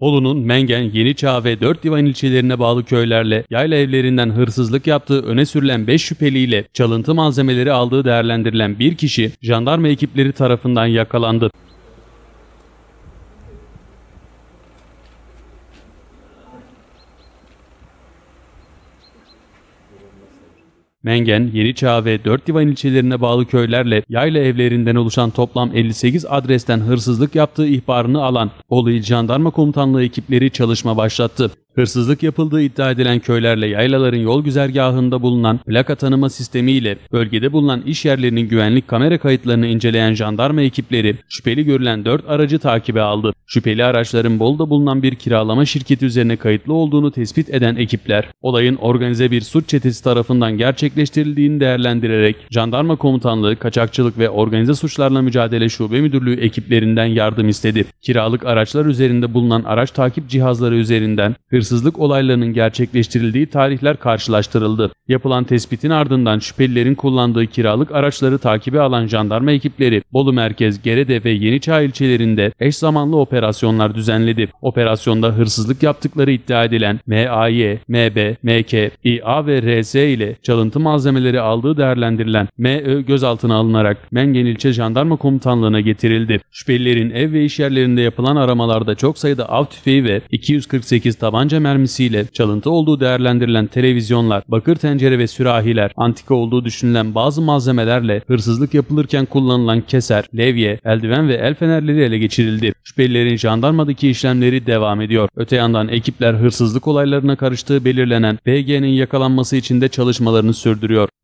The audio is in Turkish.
Olunun Mengen, Yeniçağ ve Dört Divan ilçelerine bağlı köylerle yayla evlerinden hırsızlık yaptığı öne sürülen 5 şüpheliyle çalıntı malzemeleri aldığı değerlendirilen bir kişi jandarma ekipleri tarafından yakalandı. Mengen, Yeni Çağ ve Dört Divan ilçelerine bağlı köylerle yayla evlerinden oluşan toplam 58 adresten hırsızlık yaptığı ihbarını alan Bolu İl Jandarma Komutanlığı ekipleri çalışma başlattı. Hırsızlık yapıldığı iddia edilen köylerle yaylaların yol güzergahında bulunan plaka tanıma sistemiyle bölgede bulunan iş yerlerinin güvenlik kamera kayıtlarını inceleyen jandarma ekipleri şüpheli görülen 4 aracı takibe aldı. Şüpheli araçların Bolu'da bulunan bir kiralama şirketi üzerine kayıtlı olduğunu tespit eden ekipler olayın organize bir suç çetesi tarafından gerçekleştirildiğini değerlendirerek jandarma komutanlığı kaçakçılık ve organize suçlarla mücadele şube müdürlüğü ekiplerinden yardım istedi. Kiralık araçlar üzerinde bulunan araç takip cihazları üzerinden hırsızlık hırsızlık olaylarının gerçekleştirildiği tarihler karşılaştırıldı. Yapılan tespitin ardından şüphelilerin kullandığı kiralık araçları takibe alan jandarma ekipleri Bolu Merkez, Gerede ve Yeniçağ ilçelerinde eş zamanlı operasyonlar düzenledi. Operasyonda hırsızlık yaptıkları iddia edilen MAY, MB, MK, İA ve RS ile çalıntı malzemeleri aldığı değerlendirilen MÖ gözaltına alınarak Mengen ilçe jandarma komutanlığına getirildi. Şüphelilerin ev ve iş yerlerinde yapılan aramalarda çok sayıda av tüfeği ve 248 tabanca mermisiyle çalıntı olduğu değerlendirilen televizyonlar, bakır ten tencere ve sürahiler, antika olduğu düşünülen bazı malzemelerle hırsızlık yapılırken kullanılan keser, levye, eldiven ve el fenerleri ele geçirildi. Şüphelilerin jandarmadaki işlemleri devam ediyor. Öte yandan ekipler hırsızlık olaylarına karıştığı belirlenen BG'nin yakalanması için de çalışmalarını sürdürüyor.